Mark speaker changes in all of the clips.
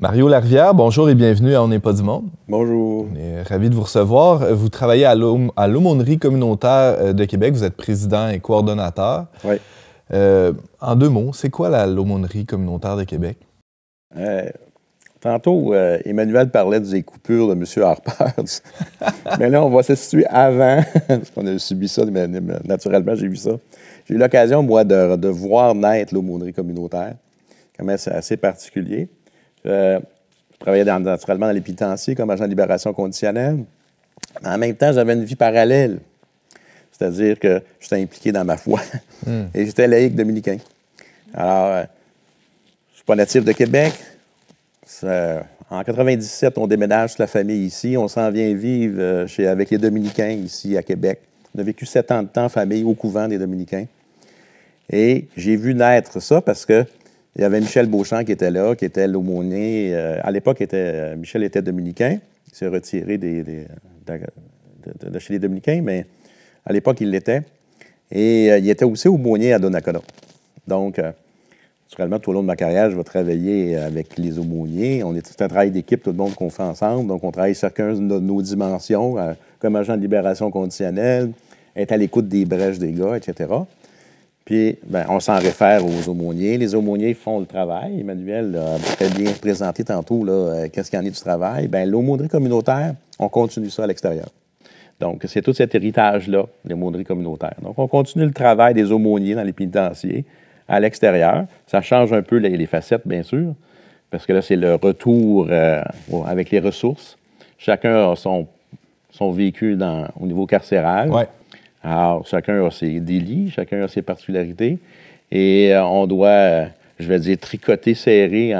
Speaker 1: Mario Larvière, bonjour et bienvenue à On n'est pas du monde. Bonjour. On est ravi de vous recevoir. Vous travaillez à l'aumônerie communautaire euh, de Québec. Vous êtes président et coordonnateur. Oui. Euh, en deux mots, c'est quoi l'aumônerie communautaire de Québec? Euh,
Speaker 2: tantôt, Emmanuel parlait des coupures de M. Harper. Mais là, on va se situer avant, parce a subi ça, mais naturellement, j'ai vu ça. J'ai eu l'occasion, moi, de, de voir naître l'aumônerie communautaire. c'est assez particulier. Euh, je travaillais naturellement dans les comme agent de libération conditionnelle. Mais en même temps, j'avais une vie parallèle. C'est-à-dire que j'étais impliqué dans ma foi hmm. et j'étais laïque dominicain. Alors, euh, je ne suis pas natif de Québec. En 97, on déménage toute la famille ici. On s'en vient vivre euh, avec les Dominicains ici à Québec. On a vécu sept ans de temps famille au couvent des Dominicains. Et j'ai vu naître ça parce que il y avait Michel Beauchamp qui était là, qui était l'aumônier. Euh, à l'époque, était, euh, Michel était dominicain. Il s'est retiré de, chez les dominicains, mais à l'époque, il l'était. Et euh, il était aussi aumônier à Donnacona. Donc, naturellement, tout au long de ma carrière, je vais travailler avec les aumôniers. On est un travail d'équipe, tout le monde qu'on fait ensemble. Donc, on travaille chacun de nos dimensions, comme agent de libération conditionnelle, être à l'écoute des brèches des gars, etc. Puis, ben, on s'en réfère aux aumôniers. Les aumôniers font le travail. Emmanuel a très bien présenté tantôt euh, qu'est-ce qu'il y en est du travail. Ben, l'aumônerie communautaire, on continue ça à l'extérieur. Donc, c'est tout cet héritage-là, l'aumônerie communautaire. Donc, on continue le travail des aumôniers dans les pénitenciers à l'extérieur. Ça change un peu les, facettes, bien sûr, parce que là, c'est le retour euh, avec les ressources. Chacun a son, son véhicule dans, au niveau carcéral. Alors, chacun a ses délits, chacun a ses particularités. Et euh, on doit, euh, je vais dire, tricoter serré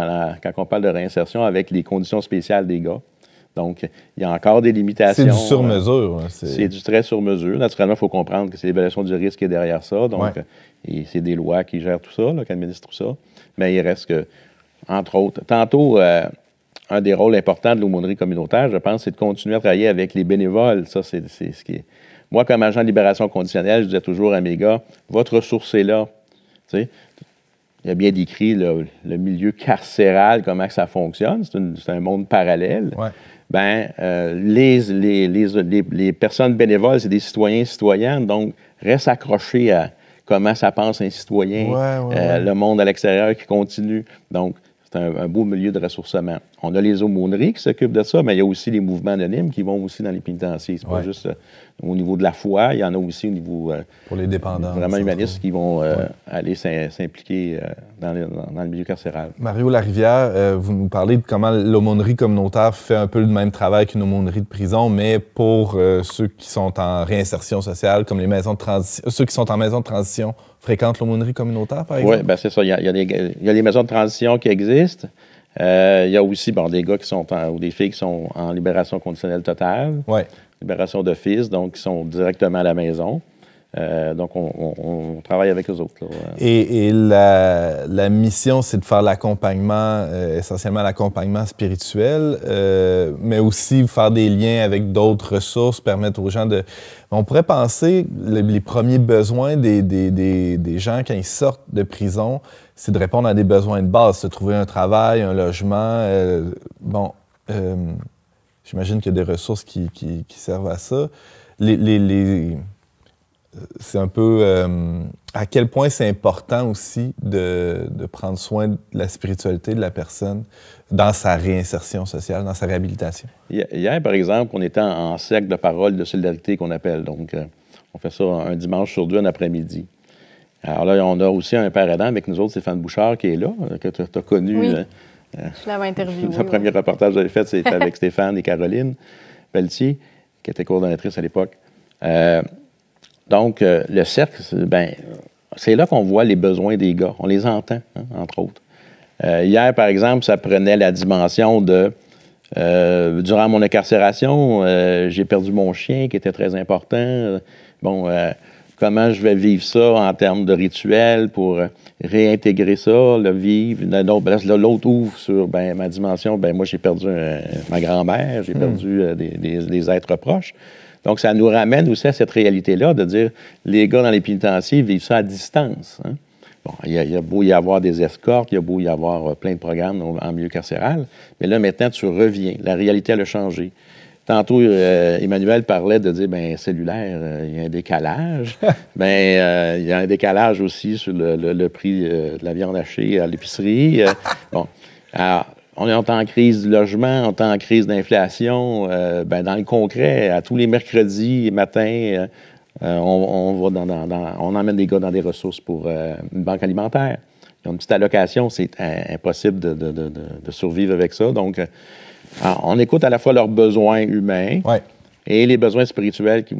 Speaker 2: quand on parle de réinsertion avec les conditions spéciales des gars. Donc, il y a encore des limitations. C'est du sur-mesure. Euh, hein, c'est du très sur-mesure. Naturellement, il faut comprendre que c'est l'évaluation du risque qui est derrière ça. Donc, c'est des lois qui gèrent tout ça, qui administrent tout ça. Mais il reste que, entre autres, tantôt, un des rôles importants de l'aumônerie communautaire, je pense, c'est de continuer à travailler avec les bénévoles. Ça, c'est ce qui est moi, comme agent de libération conditionnelle, je disais toujours à mes gars, votre ressource est là. il a bien décrit le, milieu carcéral, comment ça fonctionne. C'est un monde parallèle. Ben, euh, les, personnes bénévoles, c'est des citoyens et citoyennes, donc reste accroché à comment ça pense un citoyen, euh, le monde à l'extérieur qui continue. Donc, c'est un, beau milieu de ressourcement. On a les aumôneries qui s'occupent de ça, mais il y a aussi les mouvements anonymes qui vont aussi dans les pénitenciers. C'est pas juste euh, au niveau de la foi, il y en a aussi au niveau. Euh, pour les dépendants. Vraiment humanistes qui vont euh, aller s'impliquer dans, le milieu carcéral.
Speaker 1: Mario Larivière, vous nous parlez de comment l'aumônerie communautaire fait un peu le même travail qu'une aumônerie de prison, mais pour ceux qui sont en réinsertion sociale, comme les maisons de ceux qui sont en maison de transition fréquentent l'aumônerie communautaire, par exemple? Oui, ben
Speaker 2: c'est ça. Il y, a, des, les maisons de transition qui existent. Euh, il y a aussi des gars qui sont ou des filles qui sont en libération conditionnelle totale, Oui. libération
Speaker 1: fils, donc qui sont directement à la maison. Euh, donc, on, travaille avec eux autres. Et, la, mission, c'est de faire l'accompagnement, euh, essentiellement l'accompagnement spirituel, euh, mais aussi faire des liens avec d'autres ressources, permettre aux gens de... On pourrait penser les, les premiers besoins des, gens quand ils sortent de prison, c'est de répondre à des besoins de base, se trouver un travail, un logement. bon, j'imagine qu'il y a des ressources qui, servent à ça. les c'est un peu euh, à quel point c'est important aussi de, prendre soin de la spiritualité de la personne dans sa réinsertion sociale, dans sa réhabilitation.
Speaker 2: Hier, par exemple, on était en, cercle de parole de solidarité qu'on appelle. Donc, euh, on fait ça un dimanche sur deux, un après-midi. Alors là, on a aussi un père avec nous autres, Stéphane Bouchard, qui est là, euh, que tu as connu. je
Speaker 1: l'avais interviewé. Le premier
Speaker 2: reportage que j'avais fait, c'était avec Stéphane et Caroline Pelletier, qui était coordonnatrice à l'époque. Donc, euh, le cercle, ben, c'est là qu'on voit les besoins des gars. On les entend, hein, entre autres. Euh, hier, par exemple, ça prenait la dimension de euh, durant mon incarcération, j'ai perdu mon chien qui était très important. Bon, comment je vais vivre ça en termes de rituel pour réintégrer ça, le vivre. Ben, l'autre ouvre sur ben, ma dimension. Ben, moi, j'ai perdu ma grand-mère, j'ai hmm. perdu des êtres proches. Donc, ça nous ramène aussi à cette réalité-là de dire les gars dans les pénitenciers vivent ça à distance. Hein. Bon, il y, a, beau y avoir des escortes, il y a beau y avoir euh, plein de programmes en milieu carcéral, mais là, maintenant, tu reviens. La réalité, elle a changé. Tantôt, euh, Emmanuel parlait de dire, ben cellulaire, euh, il y a un décalage. ben il y a un décalage aussi sur le, prix de la viande hachée à l'épicerie. bon. Ah, on est en temps crise du logement, on est en crise d'inflation. Euh, ben, dans le concret, à tous les mercredis matin, euh, euh, on, va dans, on emmène des gars dans des ressources pour une banque alimentaire. Ils ont une petite allocation, c'est impossible de, survivre avec ça. Donc, ah, on écoute à la fois leurs besoins humains et les besoins spirituels qui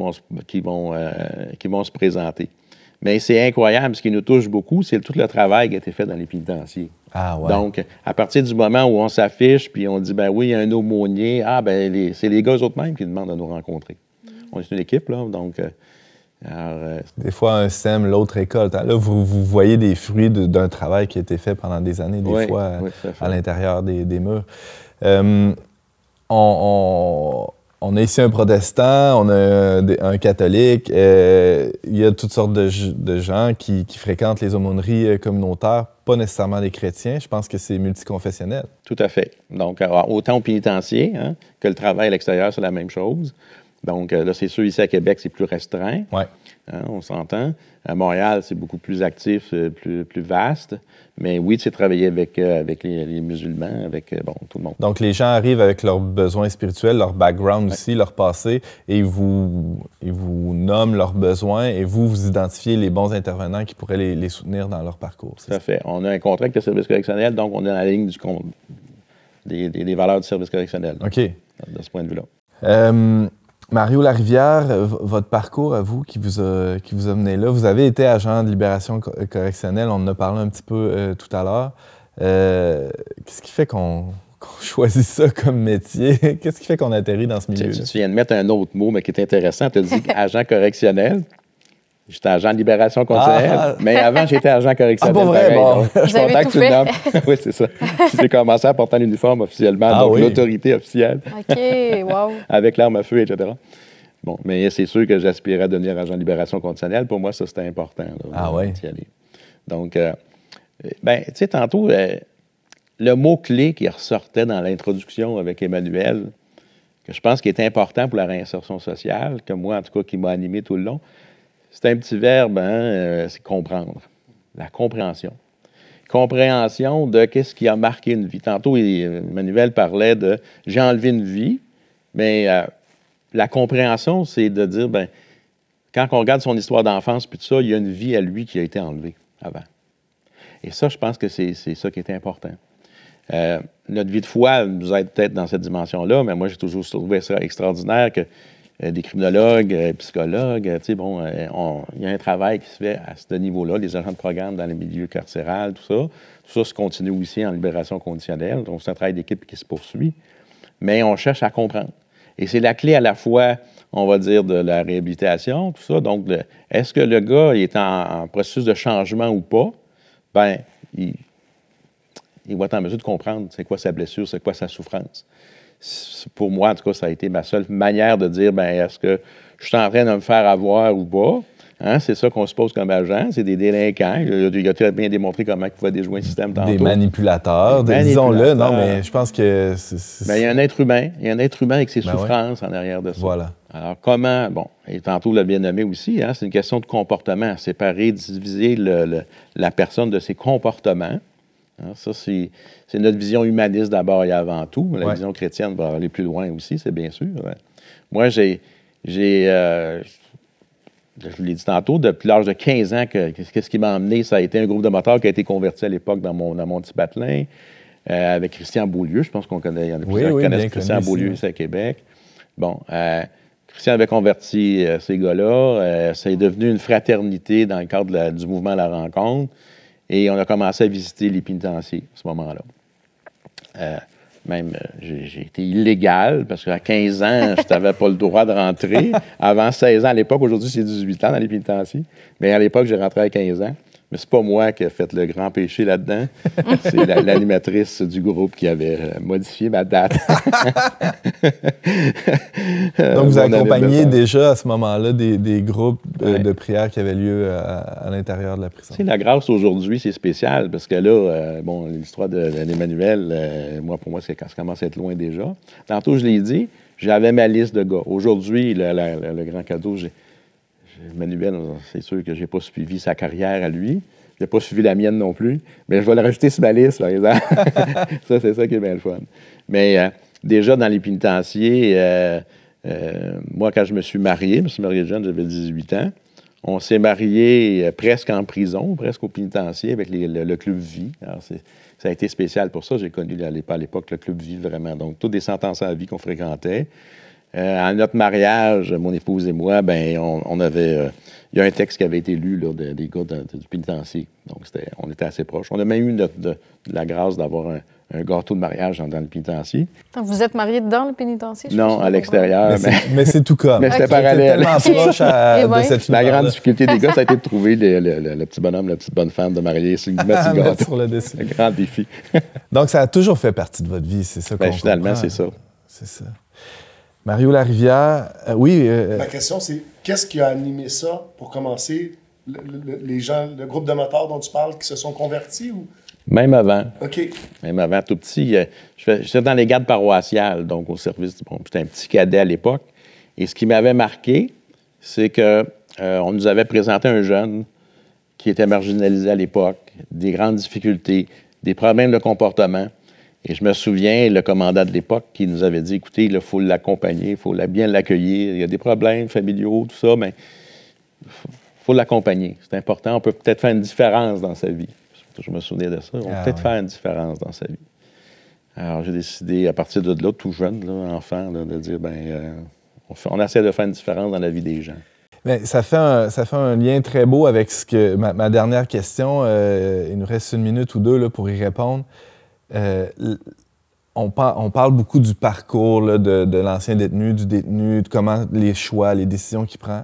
Speaker 2: qui vont se présenter. Mais c'est incroyable. Ce qui nous touche beaucoup, c'est tout le travail qui a été fait dans les pénitenciers. Ah, Donc, à partir du moment où on s'affiche, puis on dit, ben oui, il y a un aumônier, ah, ben c'est les gars eux-mêmes qui demandent à nous rencontrer. Mm. On est
Speaker 1: une équipe, là, donc. Euh, euh, des fois, un sème, l'autre récolte. Ah, là, vous, voyez des fruits d'un travail qui a été fait pendant des années, des fois, à, l'intérieur des, murs. Euh, on on a ici un protestant, on a un, catholique. Euh, il y a toutes sortes de, gens qui, fréquentent les aumôneries euh, communautaires, pas nécessairement des chrétiens. Je pense que c'est multiconfessionnel. Tout à fait. Donc,
Speaker 2: autant au pénitencier hein, que le travail à l'extérieur, c'est la même chose. Donc euh, là, c'est sûr, ici à Québec, c'est plus restreint. Ouais. Hein, on s'entend. À Montréal, c'est beaucoup plus actif, euh, plus, vaste. Mais oui, c'est travailler avec, euh, les, musulmans, avec bon, tout le monde.
Speaker 1: Donc, les gens arrivent avec leurs besoins spirituels, leur background aussi, leur passé, et vous, ils vous nomment leurs besoins et vous, vous identifiez les bons intervenants qui pourraient les, soutenir dans leur parcours. Tout fait.
Speaker 2: On a un contrat avec le service correctionnel, donc on est dans la ligne des,
Speaker 1: valeurs du service correctionnel. OK. De ce point de vue-là. Mario Larivière, euh, votre parcours à vous qui vous a, qui vous a mené là, vous avez été agent de libération euh, correctionnelle, on en a parlé un petit peu euh, tout à l'heure. Qu'est-ce qui fait qu'on choisit ça comme métier? Qu'est-ce qui fait qu'on atterrit dans ce milieu? -là? Tu, tu
Speaker 2: viens de mettre un autre mot, mais qui est intéressant. Tu as dit agent correctionnel. J'étais agent de libération conditionnelle, ah. mais avant, j'étais agent correctionnel. Ah, Je suis content que tu fait? oui, c'est ça. J'ai commencé à porter l'uniforme officiellement, ah donc l'autorité officielle. OK, wow. Avec l'arme à feu, etc. Bon, mais c'est sûr que j'aspirais à devenir agent de libération conditionnelle. Pour moi, ça, c'était important. ah oui? Donc, euh, euh, ben, tu sais, tantôt, euh, le mot-clé qui ressortait dans l'introduction avec Emmanuel, que je pense qui est important pour la réinsertion sociale, que moi, en tout cas, qui m'a animé tout le long, c'est un petit verbe, hein, euh, c'est comprendre. La compréhension. Compréhension de qu'est-ce qui a marqué une vie. Tantôt, Emmanuel euh, parlait de j'ai enlevé une vie, mais euh, la compréhension, c'est de dire, ben, quand on regarde son histoire d'enfance, puis tout ça, il y a une vie à lui qui a été enlevée avant. Et ça, je pense que c'est ça qui est important. notre vie de foi nous aide peut-être dans cette dimension-là, mais moi, j'ai toujours trouvé ça extraordinaire que euh, des criminologues, euh, psychologues. Euh, bon, il y a un travail qui se fait à ce niveau-là, les agents de programme dans les milieux carcérales, tout ça. Tout ça se continue aussi en libération conditionnelle. Donc, c'est un travail d'équipe qui se poursuit. Mais on cherche à comprendre. Et c'est la clé à la fois, on va dire, de la réhabilitation, tout ça. Donc, est-ce que le gars est en, processus de changement ou pas? Bien, il, il va être en mesure de comprendre c'est quoi sa blessure, c'est quoi sa souffrance pour moi, en tout cas, ça a été ma seule manière de dire, ben est-ce que je suis en train de me faire avoir ou pas? Hein? c'est ça qu'on se pose comme agent, c'est des délinquants. Il a très bien démontré comment il pouvait déjouer un système tantôt. Des
Speaker 1: manipulateurs, disons-le, non, mais je pense que... C'est, ben, il y a un
Speaker 2: être humain, il y a un être humain avec ses ben souffrances en arrière de ça. Voilà. Alors comment, bon, et tantôt le bien nommé aussi, hein, c'est une question de comportement, séparer, diviser la personne de ses comportements. Hein, ça, c'est notre vision humaniste d'abord et avant tout. La vision chrétienne va aller plus loin aussi, c'est bien sûr. Hein. Moi, j'ai, euh, je vous l'ai dit tantôt, depuis l'âge de 15 ans, quest ce qui m'a amené, ça a été un groupe de moteurs qui a été converti à l'époque dans mon, petit patelin, euh, avec Christian Beaulieu. Je pense qu'on connaît, il y a plusieurs Christian Beaulieu c'est à Québec. Bon, euh, Christian avait converti ces gars-là. c'est devenu une fraternité dans le cadre du mouvement La Rencontre. Et on a commencé à visiter les pénitenciers à ce moment-là. Euh, même, euh, j'ai été illégal parce qu'à 15 ans, je n'avais pas le droit de rentrer. Avant 16 ans à l'époque, aujourd'hui c'est 18 ans dans les pénitenciers, mais à l'époque, j'ai rentré à 15 ans. Mais c'est pas moi qui ai fait le grand péché là-dedans. C'est l'animatrice du groupe qui avait euh, modifié
Speaker 1: ma date. Donc, vous accompagnez déjà à ce moment-là des, groupes euh, de, prière qui avaient lieu euh, à, l'intérieur de la prison. la grâce
Speaker 2: aujourd'hui, c'est spécial parce que là, bon, l'histoire d'Emmanuel, moi, pour moi, c'est quand ça commence à être loin déjà. Tantôt, je l'ai dit, j'avais ma liste de gars. Aujourd'hui, le grand cadeau, j'ai Manuel, c'est sûr que j'ai pas suivi sa carrière à lui. Je n'ai pas suivi la mienne non plus. Mais je vais le rajouter sur ma liste, ça, c'est ça qui est bien le fun. Mais euh, déjà, dans les pénitenciers, euh, euh, moi, quand je me suis marié, je me suis marié jeune, j'avais 18 ans. On s'est marié presque en prison, presque au pénitencier, avec le, Club Vie. Alors, ça a été spécial pour ça. J'ai connu à l'époque le Club Vie, vraiment. Donc, toutes des sentences à vie qu'on fréquentait à euh, notre mariage, mon épouse et moi, ben, on, avait. Euh, il y a un texte qui avait été lu des gars du pénitencier. Donc, c'était on était assez proches. On a même eu la grâce d'avoir un, gâteau de mariage dans, le pénitencier.
Speaker 1: Donc vous êtes mariés dans le pénitencier? Non, à l'extérieur.
Speaker 2: Mais c'est tout comme. Mais c'était parallèle. proche euh, eh cette La grande difficulté des gars, ça a été de trouver le, petit bonhomme, la petite bonne femme de
Speaker 1: marier c'est le Un grand défi. Donc, ça a toujours fait partie de votre vie, c'est ça ben, Finalement, c'est ça. C'est ça. Mario Larivière, euh, oui. Euh, Ma
Speaker 2: question, c'est qu'est-ce qui a animé ça pour commencer? les gens, le groupe d'amateurs dont tu parles qui se sont convertis ou? Même avant. OK. Même avant, tout petit. Euh, j'étais dans les gardes paroissiales, donc au service J'étais un petit cadet à l'époque. Et ce qui m'avait marqué, c'est qu'on nous avait présenté un jeune qui était marginalisé à l'époque, des grandes difficultés, des problèmes de comportement. Et je me souviens, le commandant de l'époque qui nous avait dit, écoutez, il faut l'accompagner, il faut bien l'accueillir, il y a des problèmes familiaux, tout ça, mais il faut, l'accompagner. C'est important, on peut peut-être faire une différence dans sa vie. Je me souviens de ça. On peut ah peut-être faire une différence dans sa vie. Alors, j'ai décidé, à partir de là, tout jeune, enfant, de dire, ben, euh, on, essaie de faire une différence dans la vie des gens.
Speaker 1: ça, fait un, ça fait un lien très beau avec ce que ma, dernière question. Euh, il nous reste une minute ou deux là, pour y répondre. Euh, on, parle beaucoup du parcours de, l'ancien détenu, du détenu, de comment les choix, les décisions qu'il prend.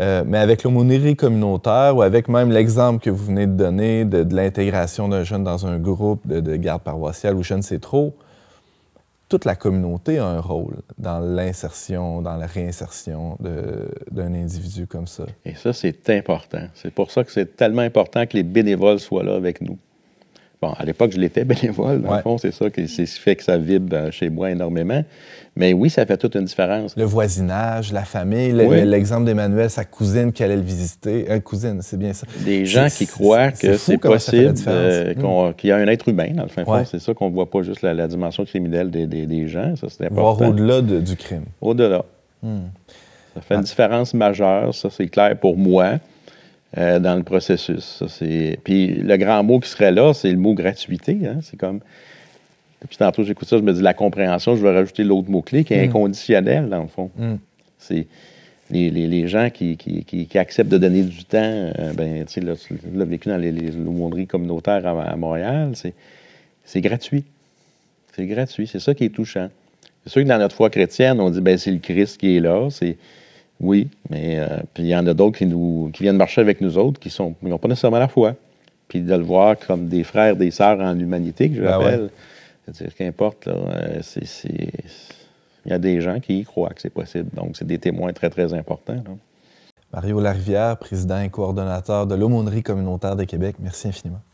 Speaker 1: Euh, mais avec l'aumônerie communautaire ou avec même l'exemple que vous venez de donner de, l'intégration d'un jeune dans un groupe de, garde paroissiale ou je ne sais trop, toute la communauté a un rôle dans l'insertion, dans la réinsertion d'un individu comme ça.
Speaker 2: Et ça, c'est important. C'est pour ça que c'est tellement important que les bénévoles soient là avec nous à l'époque, je l'étais bénévole, dans le fond, c'est ça qui fait que ça vibre euh, chez moi énormément. Mais oui, ça fait toute une différence.
Speaker 1: Le voisinage, la famille, l'exemple d'Emmanuel, sa cousine qui allait le visiter. Euh, cousine, c'est bien ça. Des gens qui croient que c'est possible euh, mm. qu'il y a un être humain, dans le fin C'est
Speaker 2: ça qu'on ne voit pas juste la, dimension criminelle des, gens. Ça, c'est important. Voir
Speaker 1: au-delà du crime. Au-delà. Mm.
Speaker 2: Ça fait une ah. différence majeure, ça, c'est clair pour moi. Euh, dans le processus. Puis le grand mot qui serait là, c'est le mot gratuité. Hein. C'est comme. Depuis tantôt, j'écoute ça, je me dis la compréhension, je vais rajouter l'autre mot-clé qui est mm. inconditionnel, dans le fond. Mm. C'est. Les, gens qui, qui, acceptent de donner du temps, euh, ben, tu l'as vécu dans les, les communautaires à, Montréal, c'est, c'est gratuit. C'est gratuit. C'est ça qui est touchant. C'est sûr que dans notre foi chrétienne, on dit ben c'est le Christ qui est là, c'est, oui, mais euh, puis il y en a d'autres qui, nous, qui viennent marcher avec nous autres, qui n'ont pas nécessairement la foi. Puis de le voir comme des frères, des sœurs en humanité, que je rappelle. Ben qu'importe, euh, il y a des gens qui y croient que c'est possible. Donc, c'est des témoins très, très
Speaker 1: importants. Mario Larivière, président et coordonnateur de l'Aumônerie communautaire de Québec, merci infiniment.